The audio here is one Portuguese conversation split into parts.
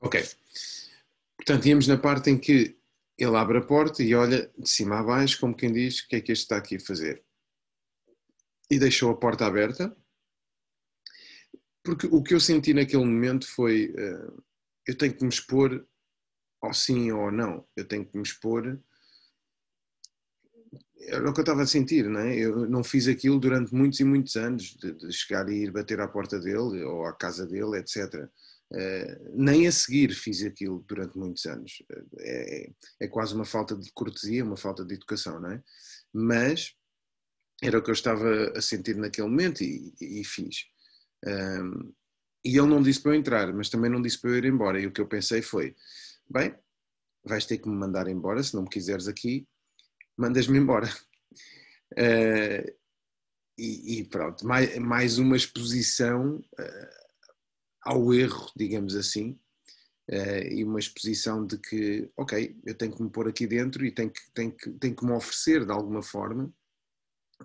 Ok. Portanto, íamos na parte em que ele abre a porta e olha de cima a baixo, como quem diz, o que é que este está aqui a fazer? E deixou a porta aberta, porque o que eu senti naquele momento foi, uh, eu tenho que me expor ou sim ou não, eu tenho que me expor, era o que eu estava a sentir, não é? Eu não fiz aquilo durante muitos e muitos anos, de, de chegar e ir bater à porta dele, ou à casa dele, etc. Eh, nem a seguir fiz aquilo durante muitos anos. Eh, é, é quase uma falta de cortesia, uma falta de educação, não é? Mas era o que eu estava a sentir naquele momento e, e, e fiz. Um, e ele não disse para eu entrar, mas também não disse para eu ir embora. E o que eu pensei foi: bem, vais ter que me mandar embora, se não me quiseres aqui, mandas-me embora. Uh, e, e, pronto, mais, mais uma exposição ao erro, digamos assim, uh, e uma exposição de que, ok, eu tenho que me pôr aqui dentro e tenho que, tenho que, tenho que me oferecer de alguma forma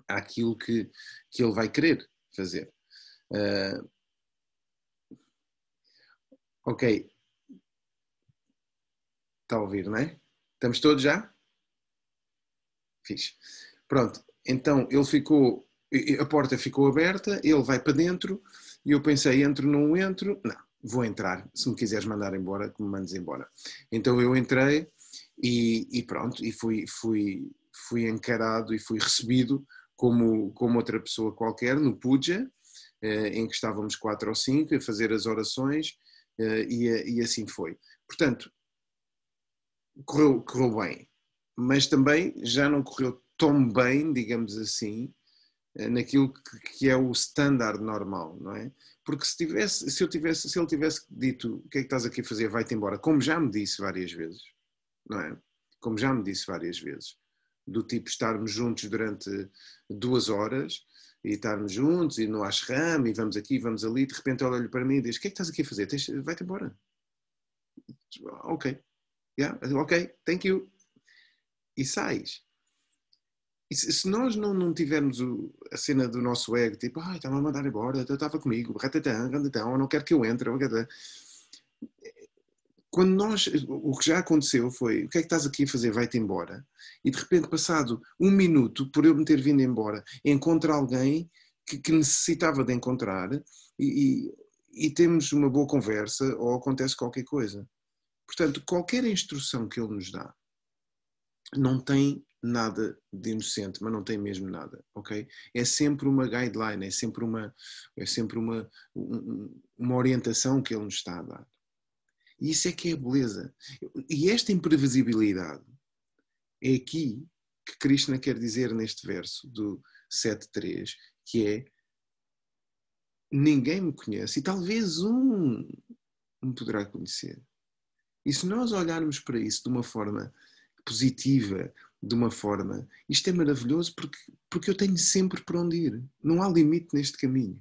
aquilo que, que ele vai querer fazer. Uh, ok. Está a ouvir, não é? Estamos todos já? Fiz. Pronto, então ele ficou, a porta ficou aberta, ele vai para dentro, e eu pensei, entro, não entro? Não, vou entrar. Se me quiseres mandar embora, que me mandes embora. Então eu entrei e, e pronto, e fui, fui, fui encarado e fui recebido como, como outra pessoa qualquer, no Puja, eh, em que estávamos quatro ou cinco a fazer as orações eh, e, e assim foi. Portanto, correu, correu bem, mas também já não correu tão bem, digamos assim, eh, naquilo que, que é o standard normal, não é? Porque se, tivesse, se, eu tivesse, se ele tivesse dito o que é que estás aqui a fazer, vai-te embora, como já me disse várias vezes, não é? Como já me disse várias vezes, do tipo estarmos juntos durante duas horas e estarmos juntos e no ashram e vamos aqui, vamos ali, de repente olha para mim e diz: O que é que estás aqui a fazer? Vai-te embora. Ok. Yeah, ok, thank you. E sais. E se, nós não, não tivermos o, a cena do nosso ego, tipo, ah, estava a mandar embora, estava comigo, ratatã, ratatão, não quero que eu entre, quando nós, o que já aconteceu foi, o que é que estás aqui a fazer, vai-te embora, e de repente passado um minuto, por eu me ter vindo embora, encontra alguém que, que necessitava de encontrar, e, e, e temos uma boa conversa, ou acontece qualquer coisa. Portanto, qualquer instrução que ele nos dá, não tem nada de inocente, mas não tem mesmo nada, ok? É sempre uma guideline, é sempre uma, é sempre uma, uma orientação que ele nos está a dar. E isso é que é a beleza. E esta imprevisibilidade é aqui que Krishna quer dizer neste verso do 7.3, que é ninguém me conhece e talvez um me poderá conhecer. E se nós olharmos para isso de uma forma positiva, de uma forma. Isto é maravilhoso porque, porque eu tenho sempre para onde ir. Não há limite neste caminho.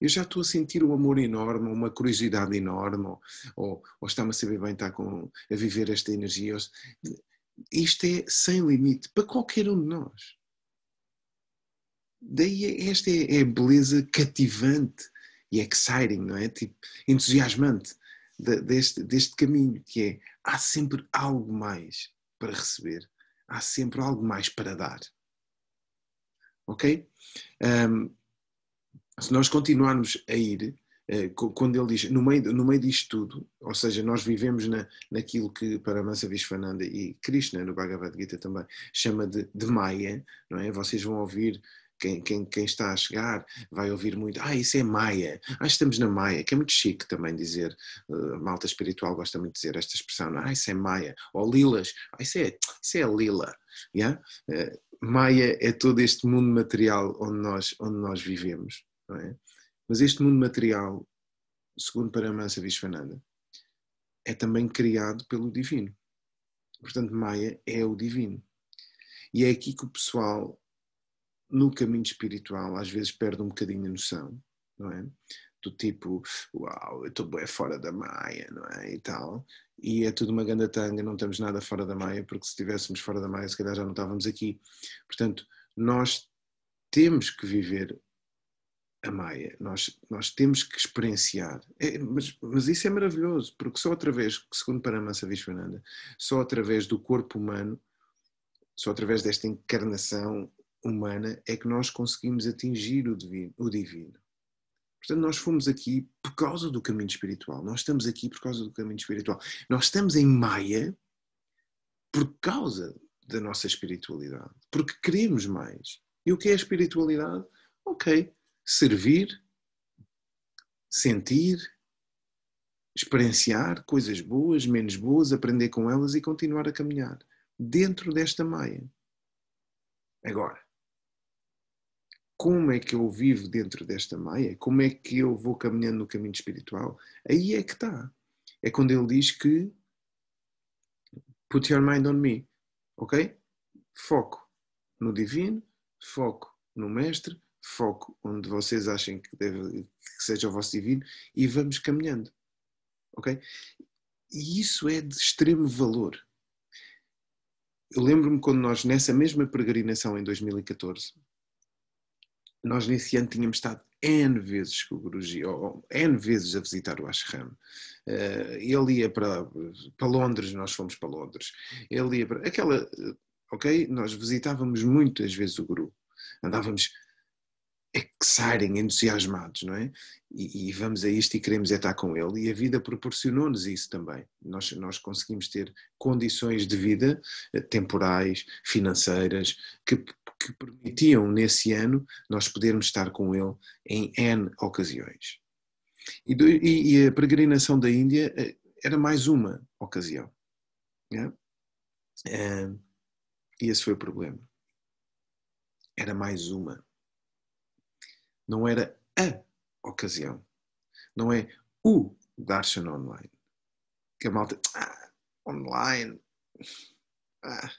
Eu já estou a sentir um amor enorme, uma curiosidade enorme, ou, ou, ou está-me a saber bem estar com, a viver esta energia. Ou, isto é sem limite para qualquer um de nós. Daí é, esta é, é beleza cativante e exciting, não é? Tipo, entusiasmante deste, deste caminho, que é há sempre algo mais para receber há sempre algo mais para dar. Ok? Um, se nós continuarmos a ir, eh, quando ele diz, no meio, no meio disto tudo, ou seja, nós vivemos na, naquilo que Paramahansa Vishwananda e Krishna, no Bhagavad Gita também, chama de, de Maya, não é? Vocês vão ouvir quem, quem, quem, está a chegar vai ouvir muito, ah, isso é Maia, ah, estamos na Maia, que é muito chique também dizer, eh, a malta espiritual gosta muito de dizer esta expressão, ah, isso é Maia, ou Lilas, ah, isso é, isso é Lila, yeah? Eh, Maia é todo este mundo material onde nós, onde nós vivemos, não é? Mas este mundo material, segundo Paramansa Vishwananda, é também criado pelo divino. Portanto, Maia é o divino. E é aqui que o pessoal no caminho espiritual às vezes perde um bocadinho a noção, não é? Do tipo, uau, eu estou bem fora da maia, não é? E tal. E é tudo uma ganda tanga, não estamos nada fora da maia, porque se estivéssemos fora da maia, se calhar já não estávamos aqui. Portanto, nós temos que viver a Maia, nós, nós temos que experienciar. É, mas, mas isso é maravilhoso, porque só através, segundo Paramahansa Vishwananda, só através do corpo humano, só através desta encarnação humana é que nós conseguimos atingir o divino. O divino. Portanto, nós fomos aqui por causa do caminho espiritual. Nós estamos aqui por causa do caminho espiritual. Nós estamos em Maia por causa da nossa espiritualidade, porque queremos mais. E o que é a espiritualidade? Ok, servir, sentir, experienciar coisas boas, menos boas, aprender com elas e continuar a caminhar dentro desta Maia. Agora, como é que eu vivo dentro desta maia, como é que eu vou caminhando no caminho espiritual, aí é que está. É quando ele diz que put your mind on me, ok? Foco no divino, foco no mestre, foco onde vocês achem que, deve, que seja o vosso divino e vamos caminhando, ok? E isso é de extremo valor. Eu lembro-me quando nós, nessa mesma peregrinação em 2014, nós nesse ano tínhamos estado N vezes com o Guruji, ou N vezes a visitar o ashram. Eh, ele ia para, para Londres, nós fomos para Londres. Ele ia para. Aquela. Eh, ok? Nós visitávamos muitas vezes o Guru. Andávamos exciting, entusiasmados, não é? E, e, vamos a isto e queremos é estar com ele. E a vida proporcionou-nos isso também. Nós, nós conseguimos ter condições de vida eh, temporais, financeiras, que, que permitiam, nesse ano, nós podermos estar com ele em N ocasiões. E, do, e, e a peregrinação da Índia eh, era mais uma ocasião. É? Eh, e esse foi o problema. Era mais uma não era a ocasião. Não é o Darshan online. Que a malta. Ah, online. Ah,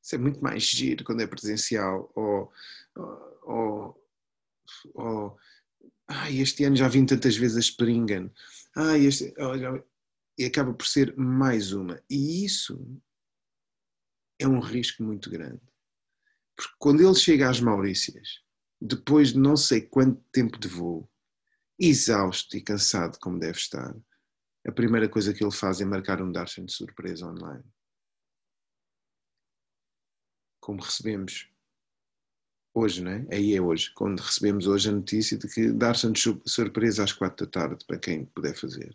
isso é muito mais giro quando é presencial. Ou. ou, ou ah, este ano já vim tantas vezes a Springen. Ah, este, oh, já, e acaba por ser mais uma. E isso é um risco muito grande. Porque quando ele chega às Maurícias, depois de não sei quanto tempo de voo, exausto e cansado como deve estar, a primeira coisa que ele faz é marcar um Darshan de surpresa online. Como recebemos hoje, não é? Aí é hoje, quando recebemos hoje a notícia de que Darshan de surpresa às quatro da tarde, para quem puder fazer.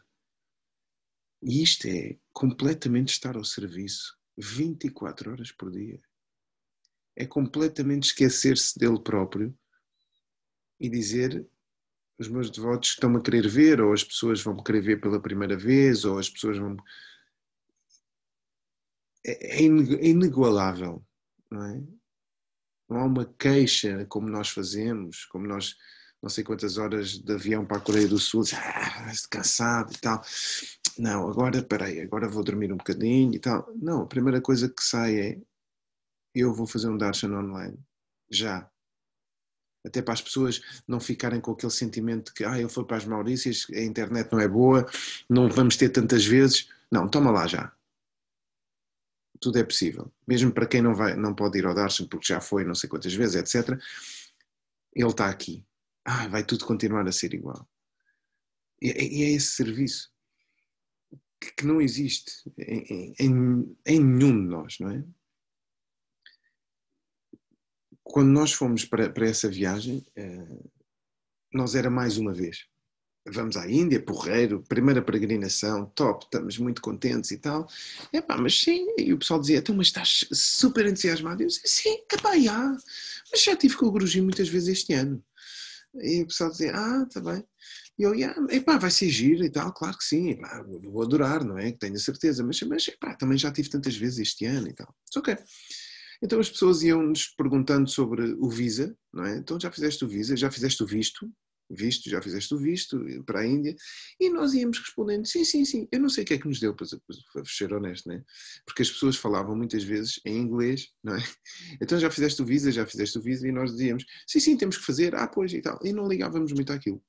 E isto é completamente estar ao serviço 24 horas por dia. É completamente esquecer-se dele próprio e dizer os meus devotos estão-me a querer ver, ou as pessoas vão-me querer ver pela primeira vez, ou as pessoas vão. É, é, é inigualável, não é? Não há uma queixa como nós fazemos, como nós, não sei quantas horas de avião para a Coreia do Sul, ah, cansado e tal. Não, agora, peraí, agora vou dormir um bocadinho e tal. Não, a primeira coisa que sai é: eu vou fazer um darshan online, já, até para as pessoas não ficarem com aquele sentimento de que ah, eu fui para as Maurícias, a internet não é boa, não vamos ter tantas vezes. Não, toma lá já. Tudo é possível. Mesmo para quem não, vai, não pode ir ao Darshan porque já foi não sei quantas vezes, etc., ele está aqui. Ah, vai tudo continuar a ser igual. E, e é esse serviço que, que não existe em, em, em nenhum de nós, não é? quando nós fomos para, para essa viagem, eh, nós era mais uma vez. Vamos à Índia, porreiro, primeira peregrinação, top, estamos muito contentes e tal. Epá, mas sim, e o pessoal dizia, então, mas estás super entusiasmado? Eu dizia, sim, epá, já, mas já tive com o Guruji muitas vezes este ano. E o pessoal dizia, ah, está bem. E eu, yeah, epá, vai ser giro e tal, claro que sim, epá, vou adorar, não é? Tenho a certeza, mas, mas epá, também já tive tantas vezes este ano e tal. ok. Então as pessoas iam-nos perguntando sobre o Visa, não é? Então já fizeste o Visa, já fizeste o visto, visto, já fizeste o visto eh, para a Índia, e nós íamos respondendo, sim, sim, sim, eu não sei o que é que nos deu, para, para ser honesto, né? porque as pessoas falavam muitas vezes em inglês, não é? Então já fizeste o visa, já fizeste o visa, e nós dizíamos, sim, sim, temos que fazer, ah, pois, e tal, e não ligávamos muito àquilo.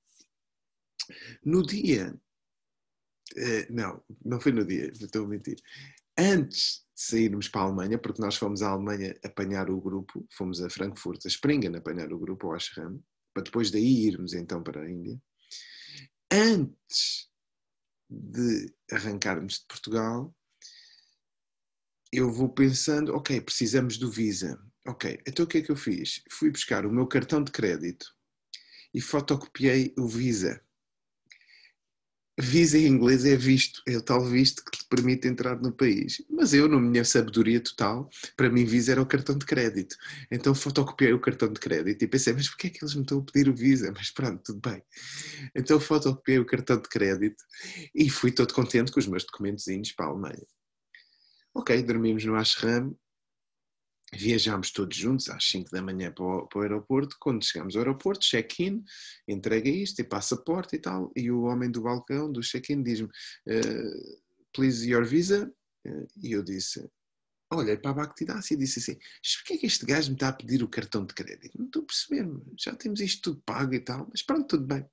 No dia, eh, não, não foi no dia, estou a mentir, antes de sairmos para a Alemanha, porque nós fomos à Alemanha apanhar o grupo, fomos a Frankfurt, a Springen, apanhar o grupo ao Ashram, para depois daí irmos então para a Índia. Antes de arrancarmos de Portugal, eu vou pensando, ok, precisamos do Visa. Ok, então o que é que eu fiz? Fui buscar o meu cartão de crédito e fotocopiei o Visa Visa em inglês é visto, é o tal visto que te permite entrar no país. Mas eu, na minha sabedoria total, para mim Visa era o cartão de crédito. Então fotocopiei o cartão de crédito e pensei, mas porquê é que eles me estão a pedir o Visa? Mas pronto, tudo bem. Então fotocopiei o cartão de crédito e fui todo contente com os meus documentos para a Alemanha. Ok, dormimos no ashram viajámos todos juntos às 5 da manhã para o, para o aeroporto. Quando chegámos ao aeroporto, check-in, entrega isto e passaporte e tal. E o homem do balcão do check-in diz-me: uh, Please your visa. Eh, e eu disse: "Olha, é para a Bactidácia e disse assim: Porquê é que este gajo me está a pedir o cartão de crédito? Não estou a perceber, já temos isto tudo pago e tal, mas pronto, tudo bem.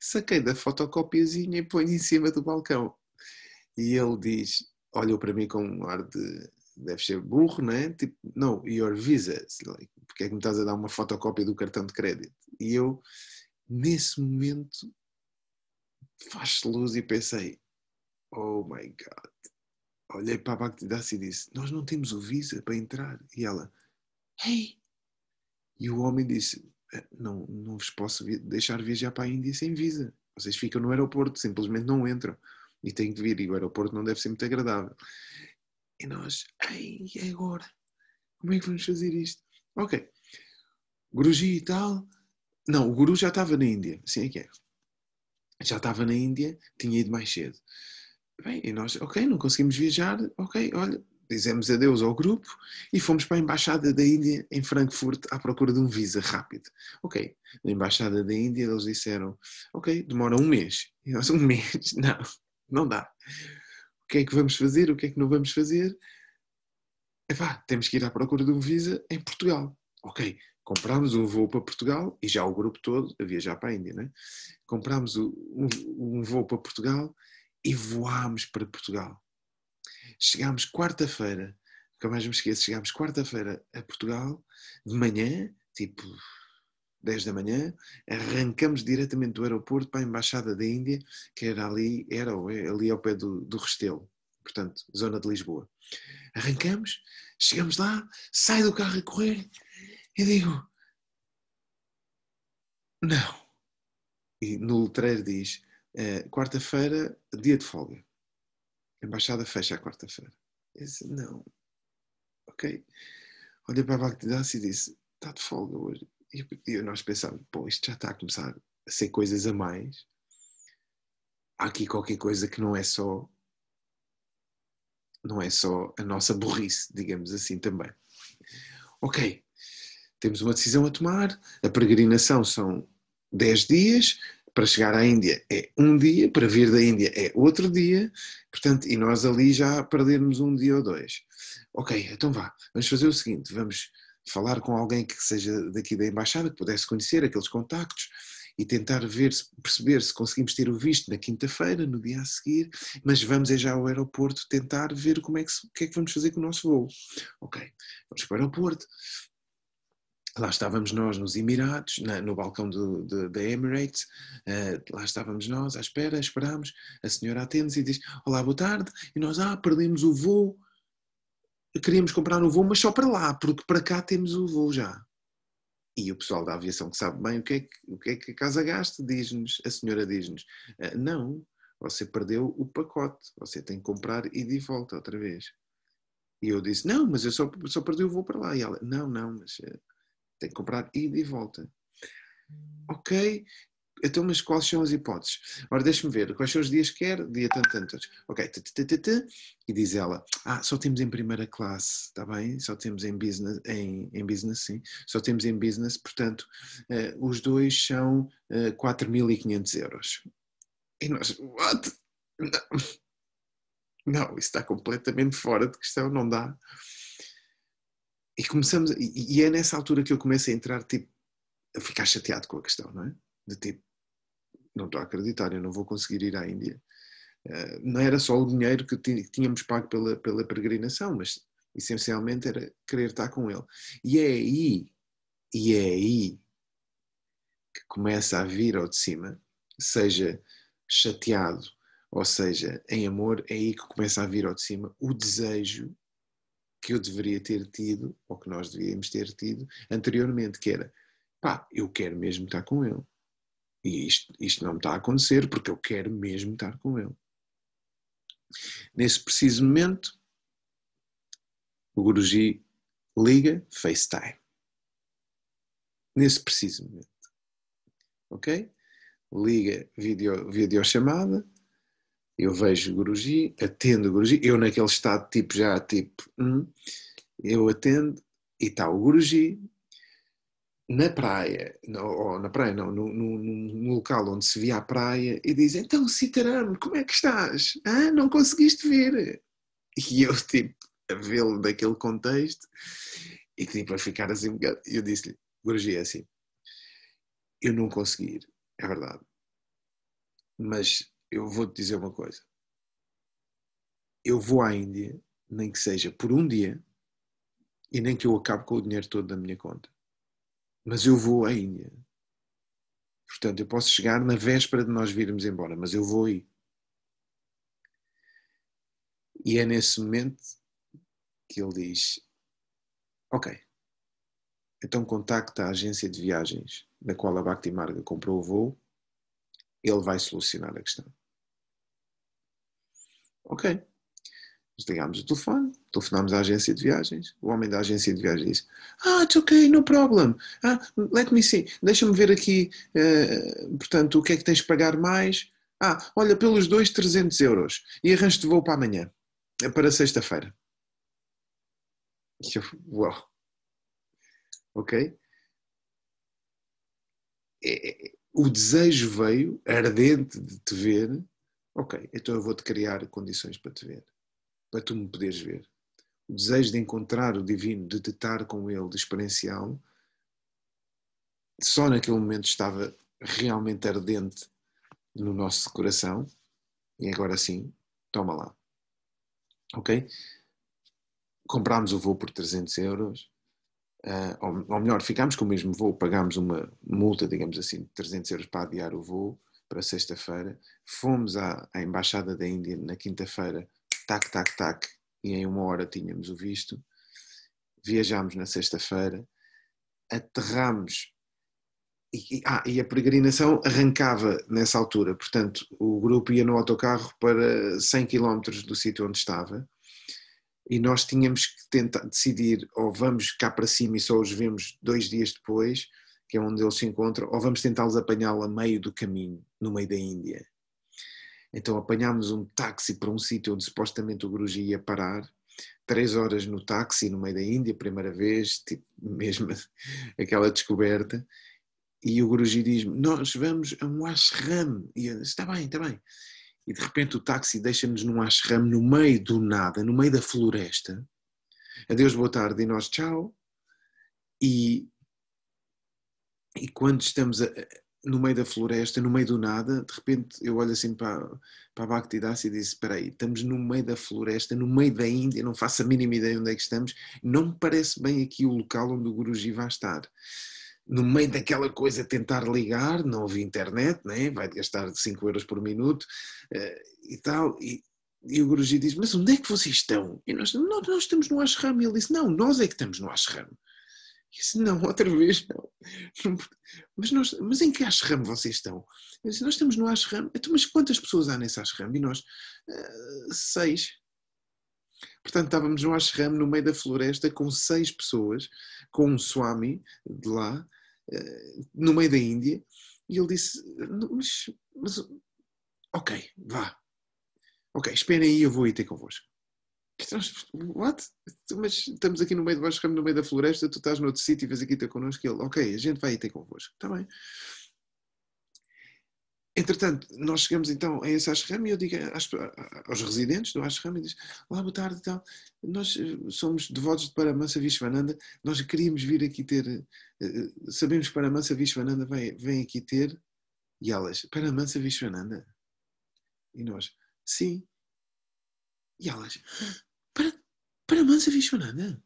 Saquei da fotocopiazinha e ponho em cima do balcão. E ele diz: Olhou para mim com um ar de deve ser burro, é? Tipo, no, your visa. Like, porque é que me estás a dar uma fotocópia do cartão de crédito? E eu, nesse momento, faz luz e pensei, oh my God. Olhei para a Bactidace e disse, nós não temos o visa para entrar. E ela, hey! E o homem disse, é, não, não vos posso deixar viajar para a Índia sem visa. Vocês ficam no aeroporto, simplesmente não entram e têm que vir. E o aeroporto não deve ser muito agradável. E nós, ei, é agora? Como é que vamos fazer isto? Ok. Guruji e tal. Não, o guru já estava na Índia. Sim, é que é. Já estava na Índia, tinha ido mais cedo. Bem, e nós, ok, não conseguimos viajar. Ok, olha, dizemos adeus ao grupo e fomos para a Embaixada da Índia em Frankfurt à procura de um visa rápido. Ok, na Embaixada da Índia eles disseram, ok, demora um mês. E nós, um mês? Não, não dá que é que vamos fazer, o que é que não vamos fazer. Epá, temos que ir à procura de um visa em Portugal. Ok, comprámos um voo para Portugal e já o grupo todo a viajar para a Índia, né? Comprámos um, um voo para Portugal e voámos para Portugal. Chegámos quarta-feira, nunca mais me esqueço, chegámos quarta-feira a Portugal, de manhã, tipo 10 da manhã, arrancamos diretamente do aeroporto para a Embaixada da Índia, que era ali, era ali ao pé do, do Restelo, portanto, zona de Lisboa. Arrancamos, chegamos lá, sai do carro a correr e digo: Não. E no letreiro diz: eh, Quarta-feira, dia de folga. A embaixada fecha a quarta-feira. Eu disse: Não. Ok. Olhei para a Bagdadás e disse: Está de folga hoje e nós pensávamos bom, isto já está a começar a ser coisas a mais. Há aqui qualquer coisa que não é só não é só a nossa burrice, digamos assim também. Ok, temos uma decisão a tomar. A peregrinação são 10 dias, para chegar à Índia é um dia, para vir da Índia é outro dia, portanto, e nós ali já perdermos um dia ou dois. Ok, então vá, vamos fazer o seguinte: vamos falar com alguém que seja daqui da embaixada, que pudesse conhecer aqueles contactos e tentar ver, perceber se conseguimos ter o visto na quinta-feira, no dia a seguir, mas vamos é já ao aeroporto tentar ver como é que, o que é que vamos fazer com o nosso voo. Ok, vamos para o aeroporto. Lá estávamos nós nos Emirados, na, no balcão do, do, da Emirates, uh, lá estávamos nós à espera, esperámos, a senhora atende-nos e diz, olá, boa tarde, e nós, ah, perdemos o voo queríamos comprar um voo, mas só para lá, porque para cá temos o voo já. E o pessoal da aviação que sabe bem o que é que, o que, é que a casa gasta, diz-nos, a senhora diz-nos, ah, não, você perdeu o pacote, você tem que comprar e de volta outra vez. E eu disse, não, mas eu só, só perdi o voo para lá. E ela, não, não, mas eh, tem que comprar e de volta. Ok, então, mas quais são as hipóteses? Ora, deixa-me ver, quais são os dias que quer? Dia tanto, tanto, tanto. Ok, e diz ela, ah, só temos em primeira classe, está bem? Só temos em business, em, em business, sim. Só temos em business, portanto, uh, os dois são uh, eh, 4.500 euros. E nós, what? Não. Não, isso está completamente fora de questão, não dá. E começamos, e é nessa altura que eu começo a entrar, tipo, a ficar chateado com a questão, não é? De tipo, não estou a acreditar, eu não vou conseguir ir à Índia. Uh, não era só o dinheiro que tínhamos pago pela, pela peregrinação, mas essencialmente era querer estar com ele. E é aí, e é aí que começa a vir ao de cima, seja chateado, ou seja, em amor, é aí que começa a vir ao de cima o desejo que eu deveria ter tido, ou que nós deveríamos ter tido anteriormente, que era, pá, eu quero mesmo estar com ele. E isto, isto não me está a acontecer porque eu quero mesmo estar com ele. Nesse preciso momento, o Guruji liga FaceTime. Nesse preciso momento. Ok? Liga video, videochamada, eu vejo o Guruji, atendo o Guruji, eu naquele estado tipo já, tipo, hum, eu atendo, e está o Guruji, na praia, ou na praia não, num, num local onde se via a praia, e diz, então Citarano, como é que estás? Ah, não conseguiste vir? E eu, tipo, a vê-lo daquele contexto, e tipo, a ficar assim e eu disse-lhe, é assim, eu não consegui ir, é verdade, mas eu vou-te dizer uma coisa, eu vou à Índia, nem que seja por um dia, e nem que eu acabe com o dinheiro todo da minha conta mas eu vou à Índia, Portanto, eu posso chegar na véspera de nós virmos embora, mas eu vou aí. E é nesse momento que ele diz: Ok, então contacta a agência de viagens na qual a Bhakti Marga comprou o voo, ele vai solucionar a questão. Ok, Desligámos o telefone, telefonámos à agência de viagens. O homem da agência de viagens disse: Ah, it's ok, no problem. Ah, let me see. Deixa-me ver aqui, uh, portanto, o que é que tens de pagar mais. Ah, olha, pelos dois, 300 euros. E arranjo-te voo para amanhã, eh, para sexta-feira. E eu, uau. Wow. Ok? É, é, o desejo veio, ardente de te ver. Ok, então eu vou-te criar condições para te ver para tu me poderes ver. O desejo de encontrar o divino, de estar com ele, de experienciá-lo, só naquele momento estava realmente ardente no nosso coração. E agora sim, toma lá. Ok? Comprámos o voo por 300 euros. Uh, ou, melhor, ficámos com o mesmo voo, pagámos uma multa, digamos assim, de 300 euros para adiar o voo para sexta-feira. Fomos à, à Embaixada da Índia na quinta-feira tac, tac, tac, e em uma hora tínhamos o visto. Viajámos na sexta-feira, aterramos. E, e, ah, e a peregrinação arrancava nessa altura, portanto, o grupo ia no autocarro para 100 km do sítio onde estava e nós tínhamos que tentar decidir ou vamos cá para cima e só os vemos dois dias depois, que é onde eles se encontram, ou vamos tentá-los apanhá-lo a meio do caminho, no meio da Índia. Então apanhámos um táxi para um sítio onde supostamente o Guruji ia parar, três horas no táxi no meio da Índia, primeira vez, tipo, mesmo aquela descoberta. E o Guruji diz-me: Nós vamos a um ashram. E eu disse: Está bem, está bem. E de repente o táxi deixa-nos num ashram no meio do nada, no meio da floresta. Adeus, boa tarde e nós tchau. E, e quando estamos a, no meio da floresta, no meio do nada, de repente eu olho assim para, para a Bhaktidasa e disse: Espera aí, estamos no meio da floresta, no meio da Índia, não faço a mínima ideia onde é que estamos, não me parece bem aqui o local onde o Guruji vai estar. No meio daquela coisa, tentar ligar, não havia internet, né? vai gastar 5 euros por minuto eh, e tal. E, e o Guruji diz: Mas onde é que vocês estão? E nós, nós, nós estamos no ashram. E ele disse: Não, nós é que estamos no ashram. Disse, não, outra vez não. Mas, nós, mas em que ashram vocês estão? Eu disse, nós estamos no ashram. Então, mas quantas pessoas há nesse ashram? E nós, eh, seis. Portanto, estávamos no ashram, no meio da floresta, com seis pessoas, com um swami de lá, eh, no meio da Índia. E ele disse, mas, mas ok, vá. Ok, esperem aí, eu vou ir ter convosco. What? Mas estamos aqui no meio do Vasco no meio da floresta, tu estás noutro sítio e vês aqui ter connosco. ele, ok, a gente vai ter convosco. Está bem. Entretanto, nós chegamos então a esse ashram e eu digo aos residentes do ashram e diz, olá, boa tarde, então, nós eh, somos devotos de Paramansa Vishwananda, nós queríamos vir aqui ter, eh, eh, sabemos que Paramansa Vishwananda vem, vem aqui ter, e elas, Paramansa Vishwananda? E nós, sim. E elas, para mansa é vichonada.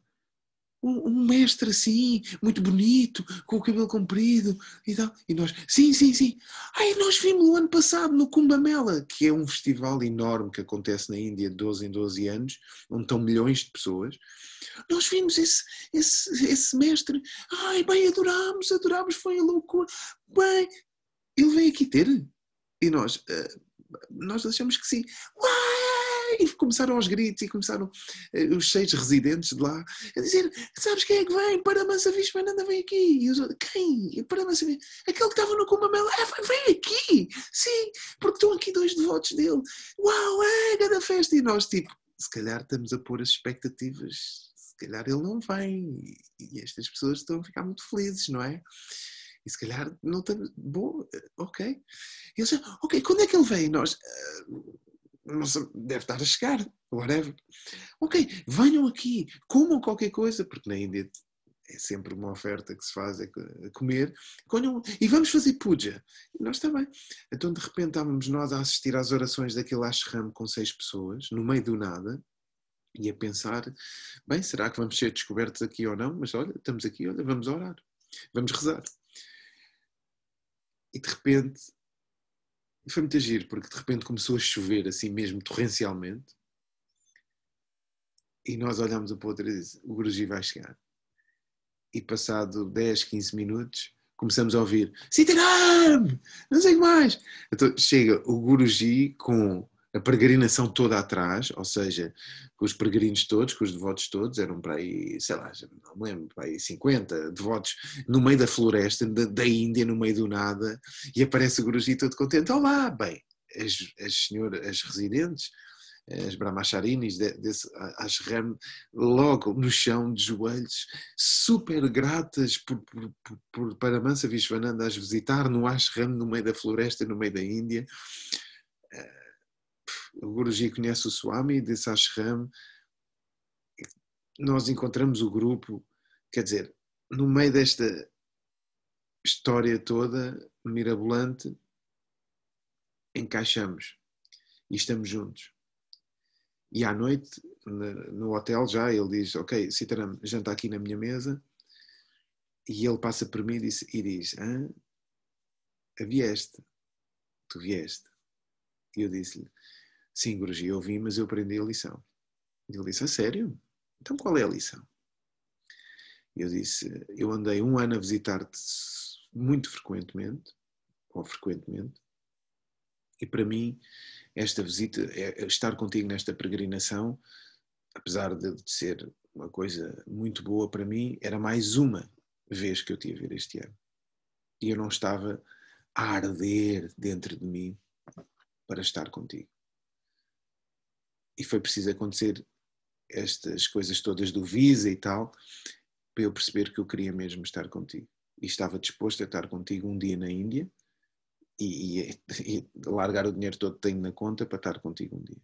Um, um mestre assim, muito bonito, com o cabelo comprido e tal. E nós, sim, sim, sim. Ai, nós vimos o ano passado no Kumbamela, que é um festival enorme que acontece na Índia de 12 em 12 anos, onde estão milhões de pessoas. Nós vimos esse, esse, esse mestre. Ai, bem, adorámos, adorámos, foi a loucura. Bem, ele veio aqui ter. E nós, uh, nós achamos que sim. Uai! e começaram aos gritos e começaram uh, os seis residentes de lá a dizer: Sabes quem é que vem? Para Mansavis vem aqui. E os outros, quem? Para Aquele que estava no Cumamela, ah, vem aqui! Sim, porque estão aqui dois devotos dele. Uau, é, grande festa! E nós, tipo, se calhar estamos a pôr as expectativas, se calhar ele não vem. E, e estas pessoas estão a ficar muito felizes, não é? e se calhar não estamos. Bom, eh, ok. E eles ok, quando é que ele vem? Nós, uh, sei, deve estar a chegar, whatever. Ok, venham aqui, comam qualquer coisa, porque na Índia é sempre uma oferta que se faz é comer, e vamos fazer puja. E nós também. Então, de repente, estávamos nós a assistir às orações daquele ashram com seis pessoas, no meio do nada, e a pensar, bem, será que vamos ser descobertos aqui ou não? Mas olha, estamos aqui, olha, vamos orar, vamos rezar. E de repente e foi muito agir, porque de repente começou a chover assim mesmo, torrencialmente. E nós olhámos um para o outro e disse, o Guruji vai chegar. E passado 10, 15 minutos, começamos a ouvir Sitaram! Não sei mais! Então chega o Guruji com a peregrinação toda atrás, ou seja, com os peregrinos todos, com os devotos todos, eram para aí, sei lá, não me lembro, para aí 50 devotos no meio da floresta, da, Índia, no meio do nada, e aparece o Guruji todo contente, olá, bem, as, as senhoras, as residentes, as brahmacharinis desse ashram, logo no chão, de joelhos, super gratas por, por, por, por Paramansa Vishwananda as visitar no ashram, no meio da floresta, no meio da Índia. Eh, o Guruji conhece o Swami desse ashram, nós encontramos o grupo, quer dizer, no meio desta história toda mirabolante, encaixamos e estamos juntos. E à noite, no hotel, já ele diz: Ok, Sitaram, janta aqui na minha mesa. E ele passa por mim e diz: e diz Hã? Vieste, tu vieste. E eu disse-lhe: Sim, Guruji, eu ouvi, mas eu aprendi a lição. E ele disse, a sério? Então qual é a lição? Eu disse, eu andei um ano a visitar-te muito frequentemente, ou frequentemente, e para mim esta visita, é, é, estar contigo nesta peregrinação, apesar de ser uma coisa muito boa para mim, era mais uma vez que eu tinha a ver este ano. E eu não estava a arder dentro de mim para estar contigo e foi preciso acontecer estas coisas todas do Visa e tal, para eu perceber que eu queria mesmo estar contigo. E estava disposto a estar contigo um dia na Índia e, e, e largar o dinheiro todo que tenho na conta para estar contigo um dia.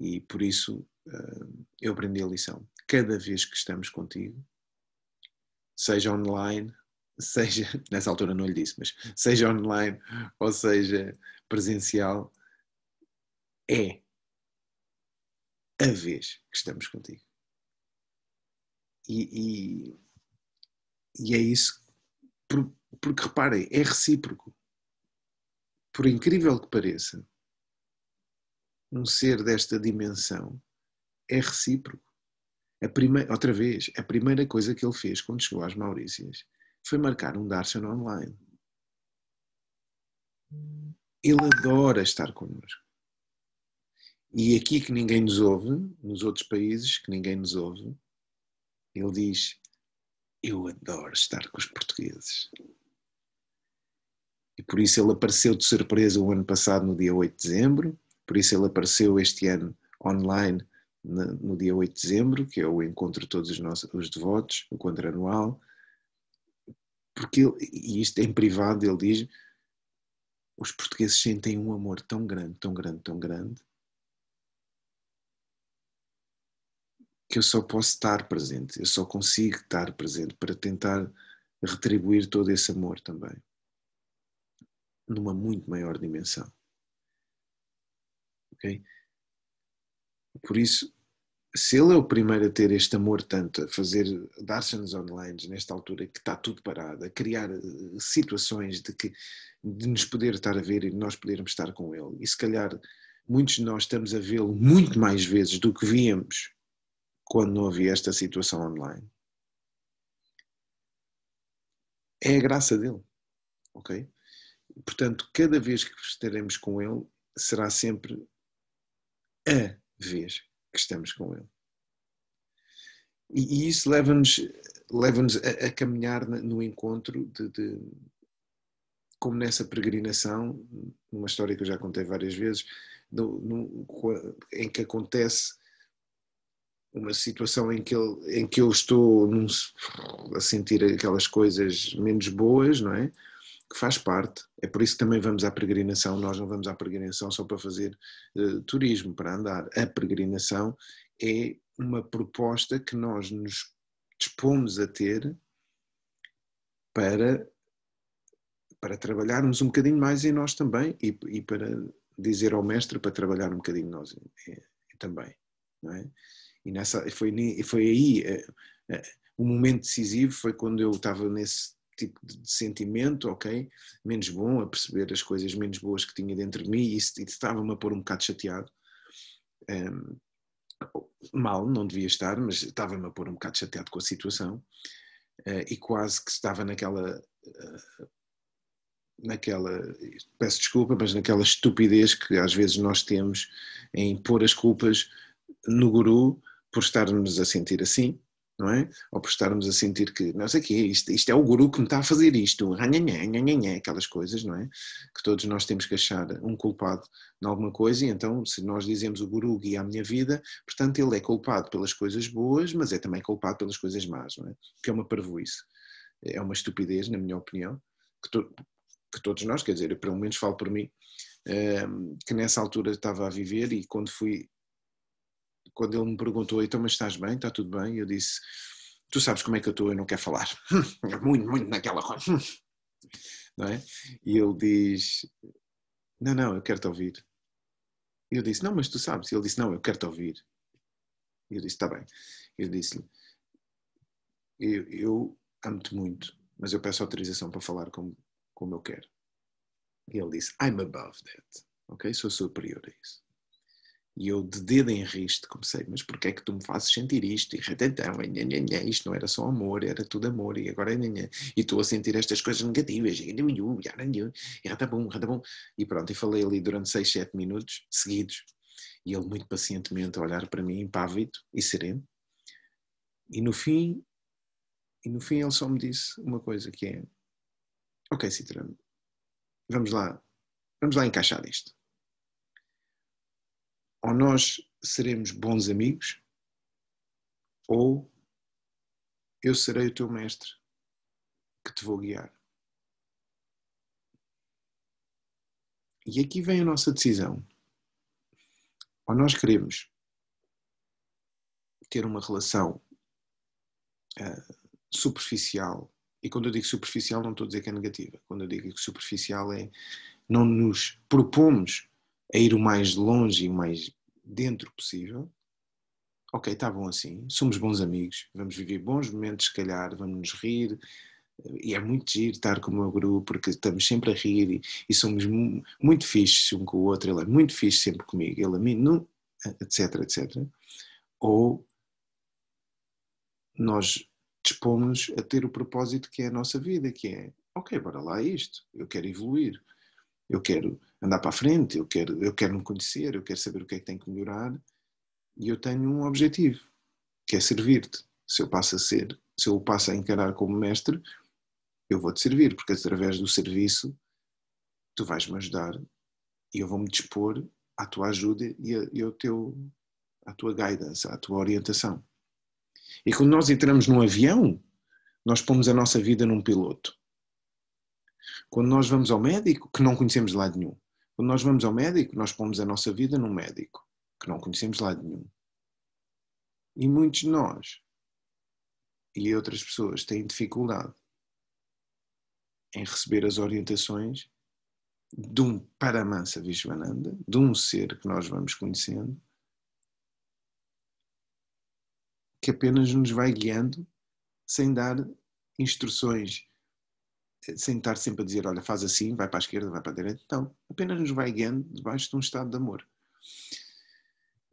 E por isso uh, eu aprendi a lição. Cada vez que estamos contigo, seja online, seja, nessa altura não lhe disse, mas seja online ou seja presencial, é a vez que estamos contigo. E, e, e é isso, porque reparem, é recíproco. Por incrível que pareça, um ser desta dimensão é recíproco. A Outra vez, a primeira coisa que ele fez quando chegou às Maurícias foi marcar um Darshan online. Ele adora estar connosco. E aqui que ninguém nos ouve, nos outros países que ninguém nos ouve, ele diz: Eu adoro estar com os portugueses. E por isso ele apareceu de surpresa o ano passado, no dia 8 de dezembro, por isso ele apareceu este ano online, no dia 8 de dezembro, que é o encontro de todos os, nossos, os devotos, o encontro anual. Porque, ele, e isto é em privado, ele diz: os portugueses sentem um amor tão grande, tão grande, tão grande, que eu só posso estar presente, eu só consigo estar presente para tentar retribuir todo esse amor também, numa muito maior dimensão. Ok? Por isso, se ele é o primeiro a ter este amor tanto, a fazer darshans online nesta altura que está tudo parado, a criar eh, situações de que de nos poder estar a ver e de nós podermos estar com ele, e se calhar muitos de nós estamos a vê-lo muito mais vezes do que víamos quando não havia esta situação online. É a graça dele, ok? Portanto, cada vez que estaremos com ele, será sempre a vez que estamos com ele. E, isso leva-nos leva a, a caminhar no encontro de, de, como nessa peregrinação, numa história que eu já contei várias vezes, no, no, em que acontece uma situação em que, ele, em que eu estou num, a sentir aquelas coisas menos boas, não é? Que faz parte. É por isso que também vamos à peregrinação. Nós não vamos à peregrinação só para fazer uh, turismo, para andar. A peregrinação é uma proposta que nós nos dispomos a ter para, para trabalharmos um bocadinho mais em nós também e, e para dizer ao mestre para trabalhar um bocadinho nós e, eh, e também, não é? E nessa, foi, foi aí, eh, eh, o um momento decisivo foi quando eu estava nesse tipo de sentimento, ok? Menos bom, a perceber as coisas menos boas que tinha dentro de mim e estava-me a pôr um bocado chateado. Um, ehm, mal, não devia estar, mas estava-me a pôr um bocado chateado com a situação uh, e quase que estava naquela. Uh, naquela, peço desculpa, mas naquela estupidez que às vezes nós temos em pôr as culpas no guru por estarmos a sentir assim, não é? Ou por estarmos a sentir que, não sei o quê, isto, isto, é o guru que me está a fazer isto, aquelas coisas, não é? Que todos nós temos que achar um culpado em alguma coisa, e então, se nós dizemos o guru guia a minha vida, portanto, ele é culpado pelas coisas boas, mas é também culpado pelas coisas más, não é? Que é uma parvoíce, é uma estupidez, na minha opinião, que, to que todos nós, quer dizer, eu pelo menos falo por mim, eh, que nessa altura estava a viver e quando fui quando ele me perguntou, então, mas estás bem? Está tudo bem? Eu disse, tu sabes como é que eu estou, eu não quero falar. muito, muito naquela coisa. Não é? E ele diz, não, não, eu quero-te ouvir. E eu disse, não, mas tu sabes. E ele disse, não, eu quero-te ouvir. E eu disse, está bem. Eu disse-lhe, eu, eu amo-te muito, mas eu peço autorização para falar como, como eu quero. E ele disse, I'm above that. Ok? Sou superior a isso. E eu, de dedo em riste, comecei, mas porquê é que tu me fazes sentir isto? E então, nha, nha, nha, isto não era só amor, era tudo amor, e agora é nha, e tu a sentir estas coisas negativas, e bom, bom. E pronto, e falei ali durante 6, 7 minutos seguidos, e ele muito pacientemente a olhar para mim, impávido e sereno. E no fim, e no fim ele só me disse uma coisa que é, ok Citrano, vamos lá, vamos lá encaixar isto ou nós seremos bons amigos, ou eu serei o teu mestre que te vou guiar. E aqui vem a nossa decisão. Ou nós queremos ter uma relação uh, superficial, e quando eu digo superficial não estou a dizer que é negativa, quando eu digo que superficial é não nos propomos a ir o mais longe e o mais dentro possível. Ok, está bom assim, somos bons amigos, vamos viver bons momentos, se calhar, vamos nos rir. E é muito giro estar com o meu grupo, porque estamos sempre a rir e, e somos muito fixes um com o outro. Ele é muito fixe sempre comigo, ele a mim, não, etc, etc. Ou nós dispomos a ter o propósito que é a nossa vida, que é, ok, bora lá isto, eu quero evoluir, eu quero andar para a frente, eu quero, eu quero me conhecer, eu quero saber o que é que tenho que melhorar e eu tenho um objetivo, que é servir-te. Se eu passo a ser, se eu o passo a encarar como mestre, eu vou-te servir, porque através do serviço tu vais-me ajudar e eu vou-me dispor à tua ajuda e, a, e ao teu, à tua guidance, à tua orientação. E quando nós entramos num avião, nós pomos a nossa vida num piloto. Quando nós vamos ao médico, que não conhecemos de lado nenhum, quando nós vamos ao médico, nós pomos a nossa vida num médico que não conhecemos lá de nenhum. E muitos de nós e outras pessoas têm dificuldade em receber as orientações de um Paramansa Vishwananda, de um ser que nós vamos conhecendo, que apenas nos vai guiando sem dar instruções sem estar sempre a dizer, olha, faz assim, vai para a esquerda, vai para a direita. Então, apenas nos vai guiando debaixo de um estado de amor.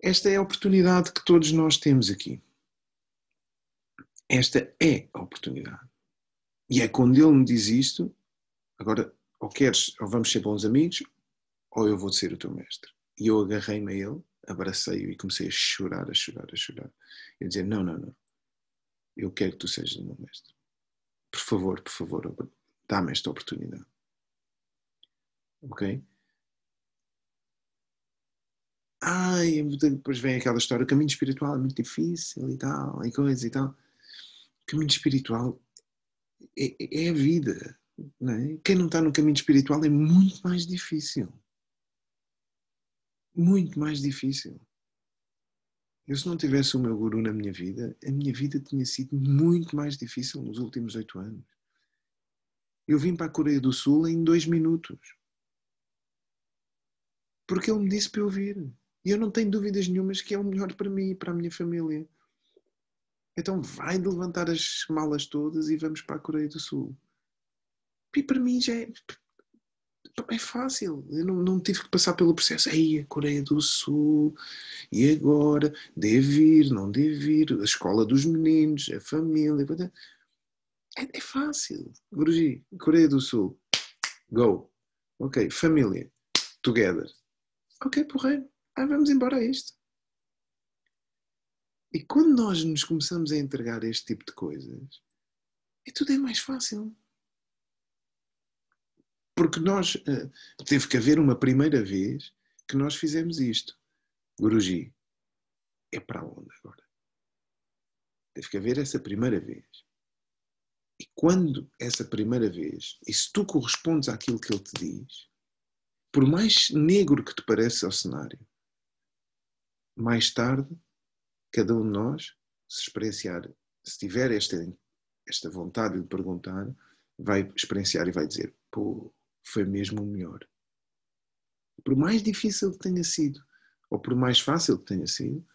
Esta é a oportunidade que todos nós temos aqui. Esta é a oportunidade. E é quando ele me diz isto, agora, ou queres, ou vamos ser bons amigos, ou eu vou ser o teu mestre. E eu agarrei-me a ele, abracei-o e comecei a chorar, a chorar, a chorar. E a dizer, não, não, não. Eu quero que tu sejas o meu mestre. Por favor, por favor, dá-me esta oportunidade. Ok? Ai, depois vem aquela história, o caminho espiritual é muito difícil e tal, e coisa e tal. O caminho espiritual é, é a vida. Não é? Quem não está no caminho espiritual é muito mais difícil. Muito mais difícil. Eu, se não tivesse o meu guru na minha vida, a minha vida tinha sido muito mais difícil nos últimos oito anos. Eu vim para a Coreia do Sul em dois minutos. Porque ele me disse para eu vir. E eu não tenho dúvidas nenhumas que é o melhor para mim e para a minha família. Então vai de levantar as malas todas e vamos para a Coreia do Sul. E para mim já é, é fácil. Eu não, não tive que passar pelo processo. Aí a Coreia do Sul, e agora? Devo ir, não devo ir? A escola dos meninos, a família. Etc. É, é fácil. Guruji, Coreia do Sul. Go. Ok, família. Together. Ok, porra. Ah, vamos embora a isto. E quando nós nos começamos a entregar a este tipo de coisas, é tudo é mais fácil. Porque nós, eh, teve que haver uma primeira vez que nós fizemos isto. Guruji, é para onde agora? Teve que haver essa primeira vez. E quando essa primeira vez, e se tu correspondes àquilo que ele te diz, por mais negro que te pareça o cenário, mais tarde, cada um de nós, se experienciar, se tiver esta, esta vontade de perguntar, vai experienciar e vai dizer: pô, foi mesmo o melhor. Por mais difícil que tenha sido, ou por mais fácil que tenha sido,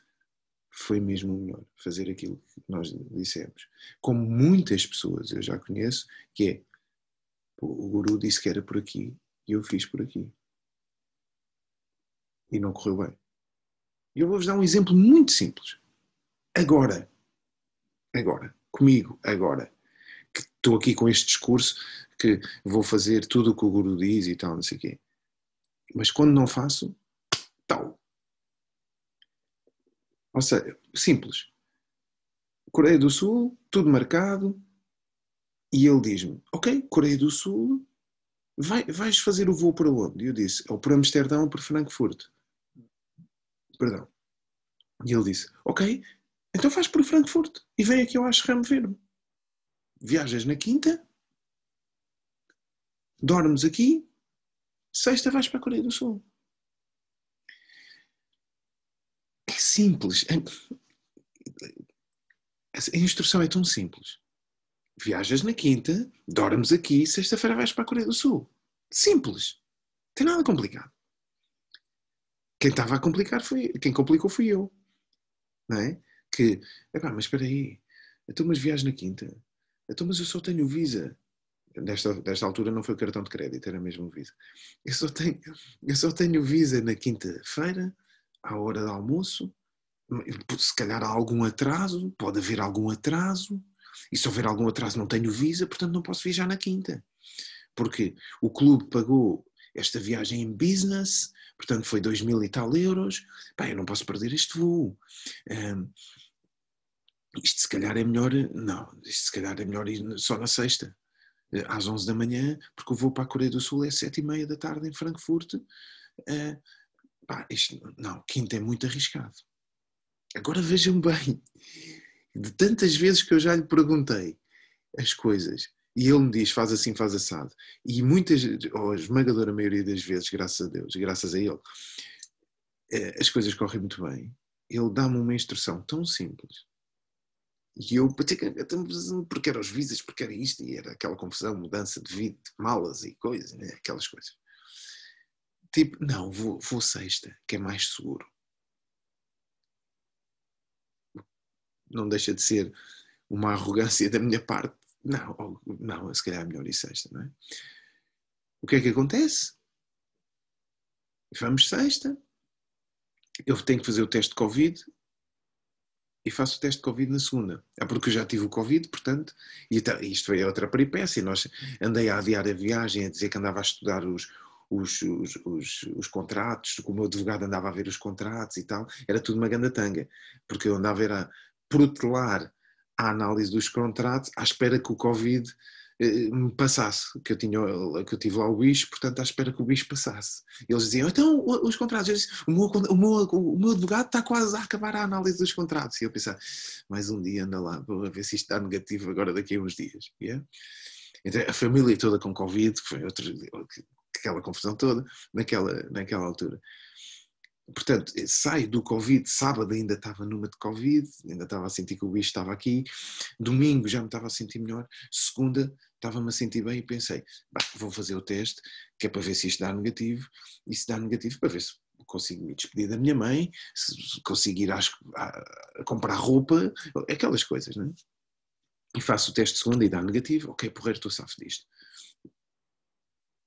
foi mesmo melhor fazer aquilo que nós dissemos. Como muitas pessoas eu já conheço, que é o guru disse que era por aqui e eu fiz por aqui. E não correu bem. Eu vou-vos dar um exemplo muito simples. Agora, agora, comigo, agora, que estou aqui com este discurso que vou fazer tudo o que o guru diz e tal, não sei o quê. Mas quando não faço, tal, ou seja, simples. Coreia do Sul, tudo marcado. E ele diz-me: Ok, Coreia do Sul, vai, vais fazer o voo para onde? E eu disse: é Ou para Amsterdão é ou para Frankfurt. Perdão. E ele disse: Ok, então faz para Frankfurt e vem aqui ao Ashram ver-me. Viajas na quinta, dormes aqui, sexta vais para a Coreia do Sul. simples. É, a instrução é tão simples. Viajas na quinta, dormes aqui, sexta-feira vais para a Coreia do Sul. Simples. Não tem nada complicado. Quem estava a complicar foi quem complicou fui eu. Não é? Que, epá, mas espera aí, então mas viajas na quinta, então mas eu só tenho Visa. Desta, desta altura não foi o cartão de crédito, era mesmo o Visa. Eu só tenho, eu só tenho Visa na quinta-feira, à hora do almoço, se calhar há algum atraso, pode haver algum atraso, e se houver algum atraso não tenho visa, portanto não posso viajar na quinta. Porque o clube pagou esta viagem em business, portanto foi 2 mil e tal euros, pá, eu não posso perder este voo. Um, isto se calhar é melhor, não, isto se calhar é melhor ir só na sexta, eh, às 11 da manhã, porque o vou para a Coreia do Sul é às 7 e meia da tarde em Frankfurt. Uh, pá, isto, não, quinta é muito arriscado. Agora vejam bem, de tantas vezes que eu já lhe perguntei as coisas e ele me diz faz assim, faz assado, e muitas, ou a esmagadora maioria das vezes, graças a Deus, graças a ele, eh, as coisas correm muito bem. Ele dá-me uma instrução tão simples. E eu, porque era os visas, porque era isto, e era aquela confusão, mudança de vida, de malas e coisas, né? aquelas coisas. Tipo, não, vou, vou sexta, que é mais seguro. não deixa de ser uma arrogância da minha parte. Não, não, se calhar é melhor ir sexta, não é? O que é que acontece? Vamos sexta. Eu tenho que fazer o teste de Covid e faço o teste de Covid na segunda. É porque eu já tive o Covid, portanto, e isto foi outra peripécia. Nós andei a adiar a viagem, a dizer que andava a estudar os, os, os, os, os, contratos, como o meu advogado andava a ver os contratos e tal, era tudo uma ganda tanga, porque eu andava a protelar a análise dos contratos à espera que o Covid eh, me passasse, que eu, tinha, que eu tive lá o bicho, portanto, à espera que o bicho passasse. Eles diziam, então, os contratos, disse, o, meu, o, meu, o meu advogado está quase a acabar a análise dos contratos. E eu pensava, mais um dia anda lá, vou ver se isto está negativo agora daqui a uns dias. Yeah? Então, a família toda com Covid, foi outro, aquela confusão toda, naquela, naquela altura portanto, eh, saio do Covid, sábado ainda estava numa de Covid, ainda estava a sentir que o bicho estava aqui, domingo já me estava a sentir melhor, segunda estava-me a sentir bem e pensei, vou fazer o teste, que é para ver se isto dá negativo, e se dá negativo, para ver se consigo me despedir da minha mãe, se consigo ir a, a comprar roupa, aquelas coisas, não é? E faço o teste segunda e dá negativo, ok, porreiro, estou safo disto.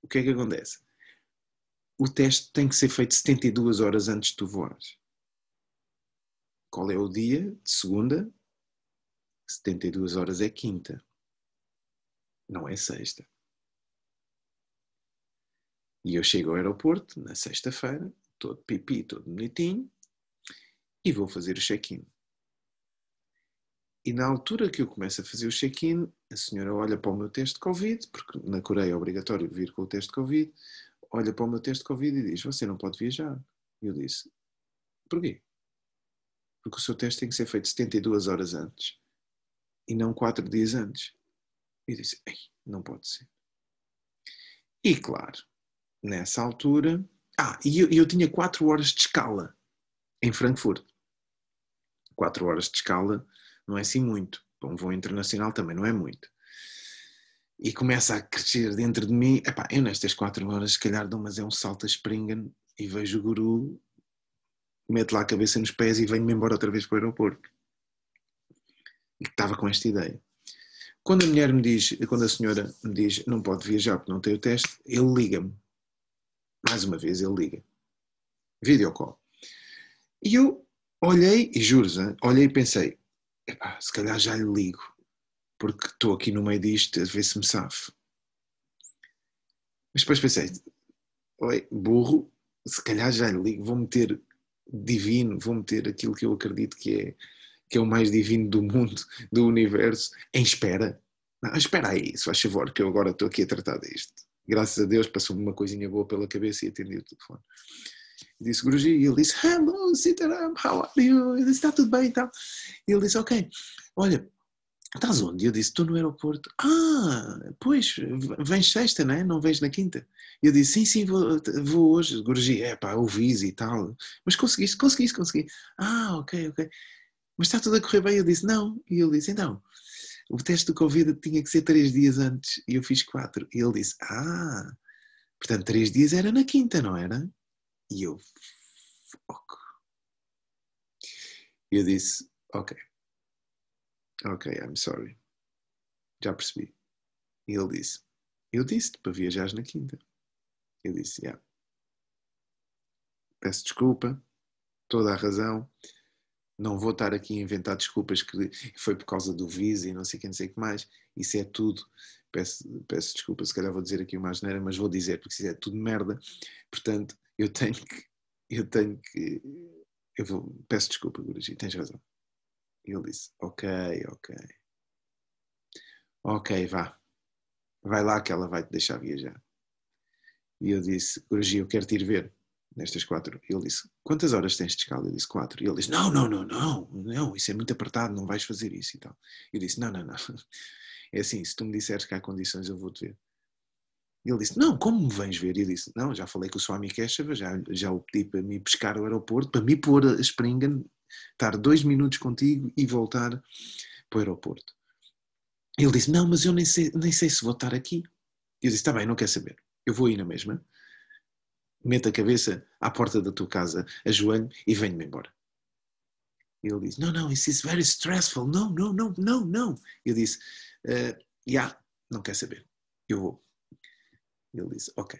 O que é que acontece? o teste tem que ser feito 72 horas antes de tu voares. Qual é o dia de segunda? 72 horas é quinta. Não é sexta. E eu chego ao aeroporto na sexta-feira, todo pipi, todo bonitinho, e vou fazer o check-in. E na altura que eu começo a fazer o check-in, a senhora olha para o meu teste de Covid, porque na Coreia é obrigatório vir com o teste de Covid, olha para o meu teste de Covid e diz: Você não pode viajar. E eu disse: Porquê? Porque o seu teste tem que ser feito 72 horas antes e não 4 dias antes. E eu disse: Ei, não pode ser. E claro, nessa altura. Ah, e eu, eu tinha 4 horas de escala em Frankfurt. 4 horas de escala não é assim muito. Para um voo internacional também não é muito e começa a crescer dentro de mim. Epá, eu nestas quatro horas, se calhar dou mas é um salto a Springen e vejo o guru, meto lá a cabeça nos pés e venho-me embora outra vez para o aeroporto. E estava com esta ideia. Quando a mulher me diz, quando a senhora me diz não pode viajar porque não tem o teste, ele liga-me. Mais uma vez, ele liga. Videocall. E eu olhei, e juro olhei e pensei, se calhar já lhe ligo porque estou aqui no meio disto, a ver se me safo. Mas depois pensei, oi, burro, se calhar já lhe ligo, vou meter divino, vou meter aquilo que eu acredito que é, que é o mais divino do mundo, do universo, em espera. Não, espera aí, se faz favor, que eu agora estou aqui a tratar disto. Graças a Deus passou-me uma coisinha boa pela cabeça e atendi o telefone. E disse Guruji, e ele disse, hello, Sitaram, how are you? Eu disse, está tudo bem e tal. E ele disse, ok, olha, Estás onde? Eu disse: Estou no aeroporto. Ah, pois, vens sexta, é? não vens na quinta? Eu disse: Sim, sim, vou, vou hoje. Gorgi, é pá, ouvis e tal. Mas conseguiste, conseguiste, consegui. Ah, ok, ok. Mas está tudo a correr bem? Eu disse: Não. E ele disse: Então, o teste do Covid tinha que ser três dias antes e eu fiz quatro. E ele disse: Ah, portanto, três dias era na quinta, não era? E eu, foco. Eu disse: Ok. Ok, I'm sorry. Já percebi. E ele disse: Eu disse-te para viajar na quinta. Eu disse: Yeah. Peço desculpa, toda a razão. Não vou estar aqui a inventar desculpas que foi por causa do Visa e não sei quem, não sei o que mais. Isso é tudo. Peço, peço desculpa, se calhar vou dizer aqui uma geneira, mas vou dizer, porque isso é tudo merda. Portanto, eu tenho que. Eu tenho que. Eu vou, peço desculpa, Guruji, tens razão. Ele disse: Ok, ok. Ok, vá. Vai lá que ela vai te deixar viajar. E eu disse: Corujinho, eu quero-te ir ver nestas quatro. Ele disse: Quantas horas tens de escala? Eu disse: Quatro. E ele disse: Não, não, não, não, não, isso é muito apertado, não vais fazer isso e tal. Eu disse: Não, não, não. É assim, se tu me disseres que há condições, eu vou-te ver. E ele disse: Não, como me vens ver? E eu disse: Não, já falei com o Swami Keshava, já, já o pedi para me pescar ao aeroporto, para me pôr a Springen estar dois minutos contigo e voltar para o aeroporto. Ele disse: Não, mas eu nem sei, nem sei se vou estar aqui. Eu disse: Está bem, não quer saber. Eu vou ir na mesma. Mete a cabeça à porta da tua casa, ajoelho e venho-me embora. Ele disse: Não, não, isso is very stressful. Não, não, não, não, não. Eu disse: uh, eh, Yeah, não quer saber. Eu vou. Ele disse: Ok.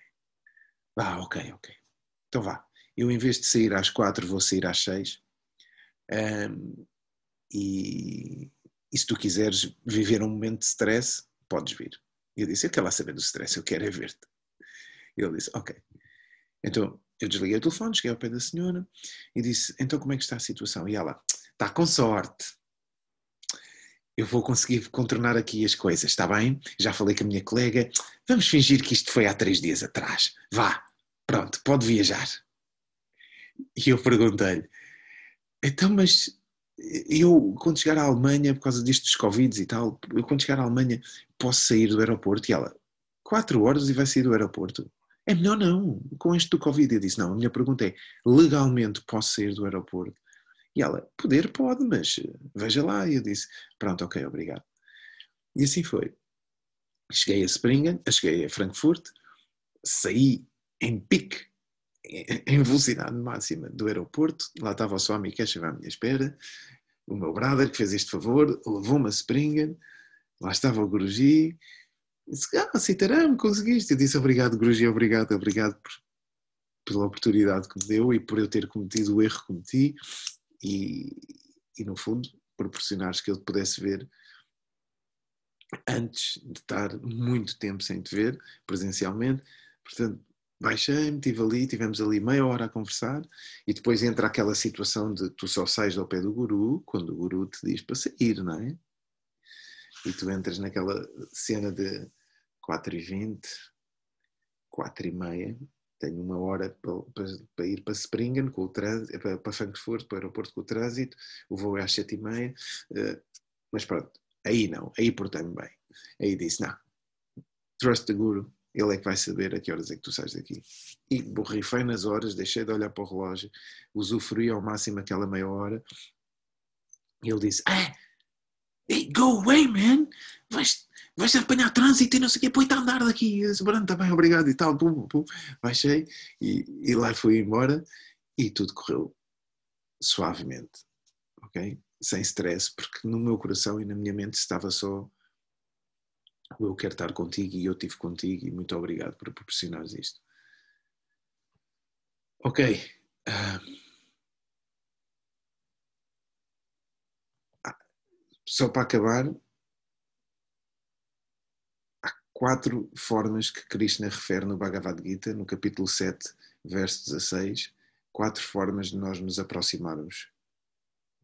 Ah, ok, ok. Então vá. Eu, em vez de sair às quatro, vou sair às seis. Um, e, e, se tu quiseres viver um momento de stress, podes vir. E eu disse: Eu quero lá saber do stress, eu quero é ver-te. Ele disse: Ok. Então eu desliguei o telefone, cheguei ao pé da senhora e disse: Então como é que está a situação? E ela: Está com sorte. Eu vou conseguir contornar aqui as coisas, está bem? Já falei com a minha colega. Vamos fingir que isto foi há três dias atrás. Vá, pronto, pode viajar. E eu perguntei-lhe: então, mas eu, quando chegar à Alemanha, por causa destes Covid e tal, eu, quando chegar à Alemanha, posso sair do aeroporto? E ela, quatro horas e vai sair do aeroporto? É melhor não, com este do Covid. Eu disse, não, a minha pergunta é, legalmente posso sair do aeroporto? E ela, poder pode, mas veja lá. E eu disse, pronto, ok, obrigado. E assim foi. Cheguei a Springen, cheguei a Frankfurt, saí em pique em velocidade máxima do aeroporto, lá estava o Swami Keshav à minha espera, o meu brother que fez este favor, levou uma Springer, lá estava o Guruji, disse, ah, Citaram, conseguiste, eu disse obrigado Guruji, obrigado, obrigado por, pela oportunidade que me deu e por eu ter cometido o erro que cometi e, e no fundo proporcionares que eu te pudesse ver antes de estar muito tempo sem te ver presencialmente, portanto baixei-me, estive ali, tivemos ali meia hora a conversar e depois entra aquela situação de tu só sais ao pé do guru quando o guru te diz para sair, não é? E tu entras naquela cena de 4 e 20, 4 e meia, tenho uma hora para, para, para ir para Springen com o trânsito, eh, para, para Frankfurt, para o aeroporto com o trânsito, o voo é às 7 e meia, eh, mas pronto, aí não, aí portei-me bem. Aí disse, não, trust the guru, ele é que vai saber a que horas é que tu sais daqui. E borrifei nas horas, deixei de olhar para o relógio, usufruí ao máximo aquela meia hora. E ele disse: Ah, hey, go away, man! Vais, vais apanhar trânsito e não sei o quê, põe-te a andar daqui. Eu disse: tá obrigado e tal. pum, pum. Baixei e, e lá fui embora e tudo correu suavemente, ok? Sem stress, porque no meu coração e na minha mente estava só eu quero estar contigo e eu tive contigo e muito obrigado por proporcionares isto. Ok. Ah. só para acabar, há quatro formas que Krishna refere no Bhagavad Gita, no capítulo 7, verso 16, quatro formas de nós nos aproximarmos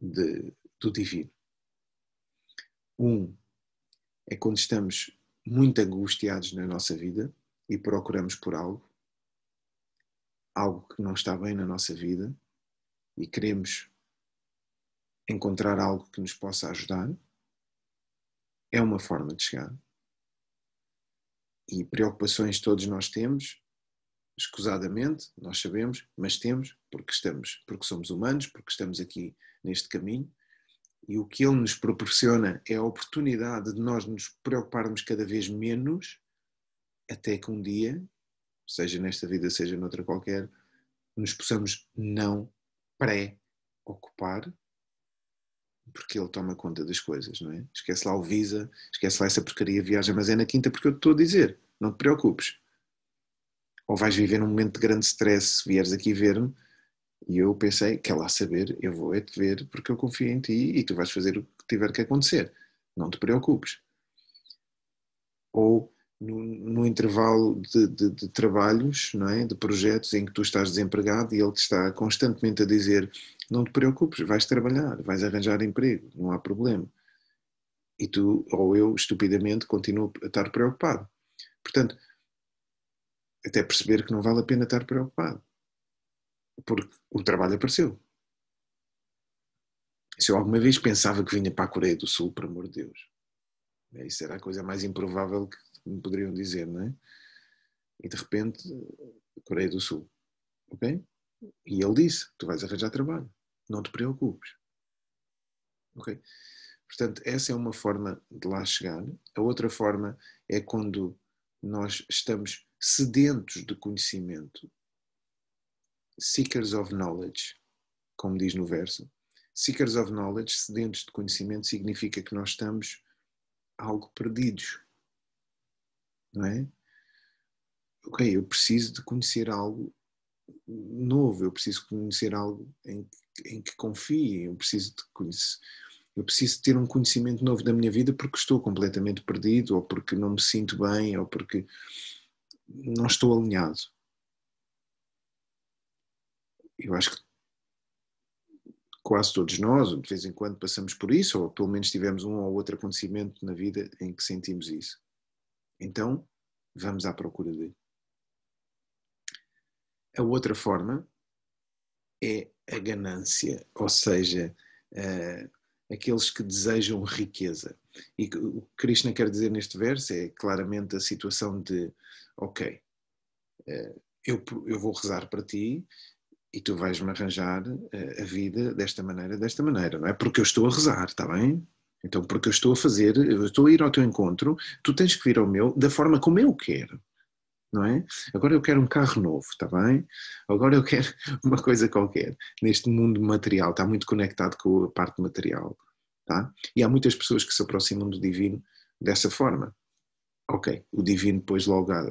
de, do divino. Um, é quando estamos muito angustiados na nossa vida e procuramos por algo, algo que não está bem na nossa vida e queremos encontrar algo que nos possa ajudar, é uma forma de chegar. E preocupações todos nós temos, escusadamente, nós sabemos, mas temos, porque estamos, porque somos humanos, porque estamos aqui neste caminho e o que ele nos proporciona é a oportunidade de nós nos preocuparmos cada vez menos, até que um dia, seja nesta vida, seja noutra qualquer, nos possamos não pré-ocupar, porque ele toma conta das coisas, não é? Esquece lá o Visa, esquece lá essa porcaria viagem, mas é na quinta porque eu te estou a dizer, não te preocupes. Ou vais viver um momento de grande stress se vieres aqui ver-me, e eu pensei, quer lá saber, eu vou é te ver porque eu confio em ti e tu vais fazer o que tiver que acontecer, não te preocupes. Ou no, no intervalo de, de, de, trabalhos, não é? de projetos em que tu estás desempregado e ele te está constantemente a dizer: não te preocupes, vais trabalhar, vais arranjar emprego, não há problema. E tu, ou eu, estupidamente, continuo a estar preocupado. Portanto, até perceber que não vale a pena estar preocupado porque o trabalho apareceu. Se eu alguma vez pensava que vinha para a Coreia do Sul, por amor de Deus, né, isso era a coisa mais improvável que me poderiam dizer, não é? E de repente, Coreia do Sul, ok? E ele disse: Tu vais arranjar trabalho, não te preocupes, ok? Portanto, essa é uma forma de lá chegar. A outra forma é quando nós estamos sedentos de conhecimento seekers of knowledge, como diz no verso. Seekers of knowledge, sedentes de conhecimento, significa que nós estamos algo perdidos. Não é? Ok, eu preciso de conhecer algo novo, eu preciso conhecer algo em, em que confie, eu preciso de conhecer. Eu preciso ter um conhecimento novo da minha vida porque estou completamente perdido, ou porque não me sinto bem, ou porque não estou alinhado eu acho que quase todos nós, de vez em quando, passamos por isso, ou pelo menos tivemos um ou outro acontecimento na vida em que sentimos isso. Então, vamos à procura dele. A outra forma é a ganância, ou seja, uh, aqueles que desejam riqueza. E o que Krishna quer dizer neste verso é claramente a situação de: ok, uh, eu, eu vou rezar para ti, e tu vais-me arranjar eh, a vida desta maneira, desta maneira, não é? Porque eu estou a rezar, está bem? Então, porque eu estou a fazer, eu estou a ir ao teu encontro, tu tens que vir ao meu da forma como eu quero, não é? Agora eu quero um carro novo, está bem? Agora eu quero uma coisa qualquer. Neste mundo material, está muito conectado com a parte material, tá? E há muitas pessoas que se aproximam do divino dessa forma. Ok, o divino depois logo há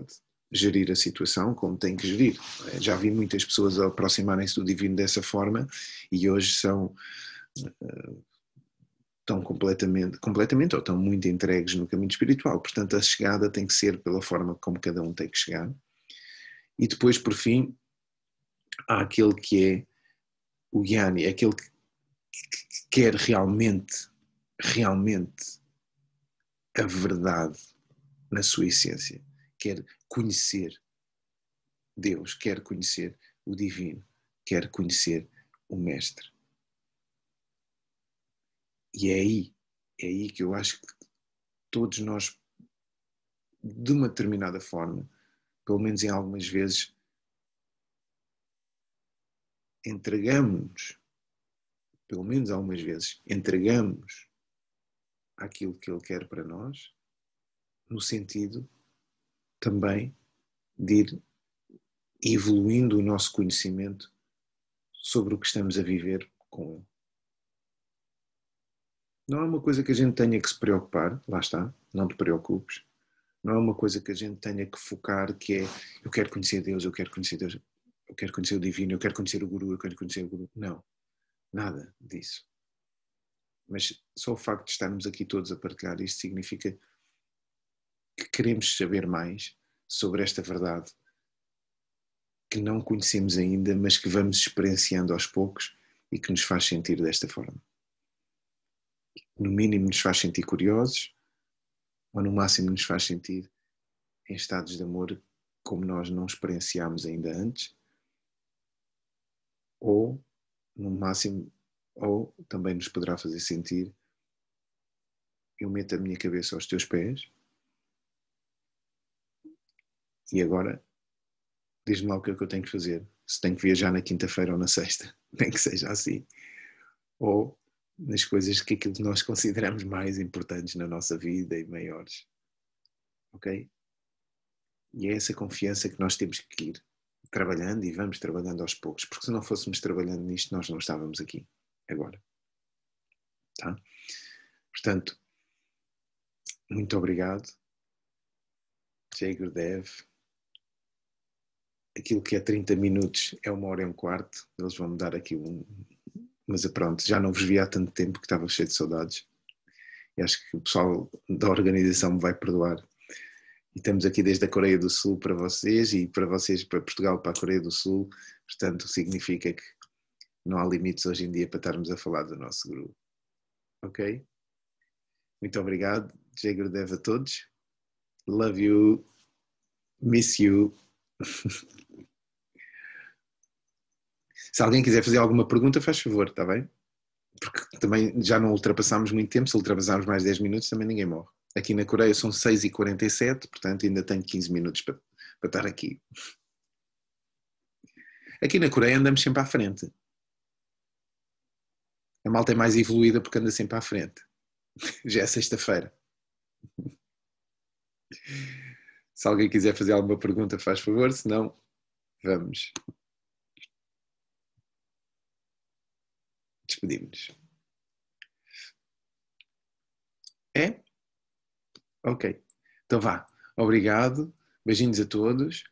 gerir a situação como tem que gerir. Já vi muitas pessoas aproximarem-se do divino dessa forma e hoje são eh, tão completamente, completamente ou tão muito entregues no caminho espiritual. Portanto, a chegada tem que ser pela forma como cada um tem que chegar. E depois, por fim, há aquele que é o Yani, é aquele que quer realmente, realmente a verdade na sua essência quer conhecer Deus, quer conhecer o divino, quer conhecer o Mestre. E é aí, é aí que eu acho que todos nós, de uma determinada forma, pelo menos em algumas vezes, entregamos pelo menos algumas vezes, entregamos aquilo que Ele quer para nós, no sentido também de ir evoluindo o nosso conhecimento sobre o que estamos a viver com ele. Não é uma coisa que a gente tenha que se preocupar, lá está, não te preocupes. Não é uma coisa que a gente tenha que focar que é eu quero conhecer Deus, eu quero conhecer Deus, eu quero conhecer o divino, eu quero conhecer o guru, eu quero conhecer o guru. Não, nada disso. Mas só o facto de estarmos aqui todos a partilhar isto significa que queremos saber mais sobre esta verdade que não conhecemos ainda, mas que vamos experienciando aos poucos e que nos faz sentir desta forma. No mínimo, nos faz sentir curiosos, ou no máximo, nos faz sentir em estados de amor como nós não experienciámos ainda antes, ou no máximo, ou também nos poderá fazer sentir eu meto a minha cabeça aos teus pés e agora, diz-me lá o que é que eu tenho que fazer. Se tenho que viajar na quinta-feira ou na sexta, nem que seja assim. Ou nas coisas que aquilo que nós consideramos mais importantes na nossa vida e maiores. Ok? E é essa confiança que nós temos que ir trabalhando e vamos trabalhando aos poucos, porque se não fôssemos trabalhando nisto, nós não estávamos aqui agora. Tá? Portanto, muito obrigado. Jay aquilo que é 30 minutos é uma hora e um quarto, eles vão me dar aqui um. Mas pronto, já não vos vi há tanto tempo que estava cheio de saudades. E acho que o pessoal da organização me vai perdoar. E estamos aqui desde a Coreia do Sul para vocês e para vocês para Portugal, para a Coreia do Sul. Portanto, significa que não há limites hoje em dia para estarmos a falar do nosso grupo. Ok? Muito obrigado. Jagger deve a todos. Love you. Miss you. Se alguém quiser fazer alguma pergunta, faz favor, está bem? Porque também já não ultrapassamos muito tempo, se ultrapassarmos mais 10 minutos também ninguém morre. Aqui na Coreia são 6h47, portanto ainda tenho 15 minutos para, para estar aqui. Aqui na Coreia andamos sempre à frente. A malta é mais evoluída porque anda sempre à frente. Já é sexta-feira. Se alguém quiser fazer alguma pergunta, faz favor, se não, vamos. despedimos É? Ok. Então vá. Obrigado. Beijinhos a todos.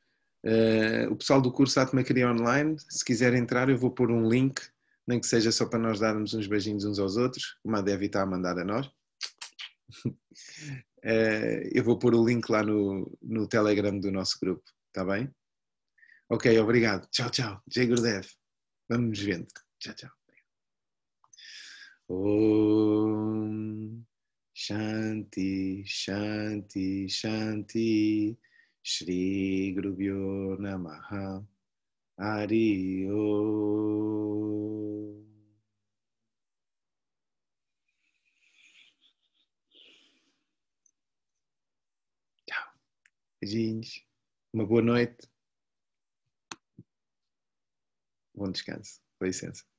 Uh, o pessoal do curso Atmacaria Online, se quiser entrar, eu vou pôr um link, nem que seja só para nós darmos uns beijinhos uns aos outros, como a Devi está a mandar a nós. Uh, eu vou pôr o link lá no, no Telegram do nosso grupo, está bem? Ok, obrigado. Tchau, tchau. Jay Gurdev. Vamos vendo. Tchau, tchau. Om Shanti, Shanti, Shanti. Shri Gurubhyo Namaha. Hari Om. Beijinhos, uma boa noite, bom descanso, com licença.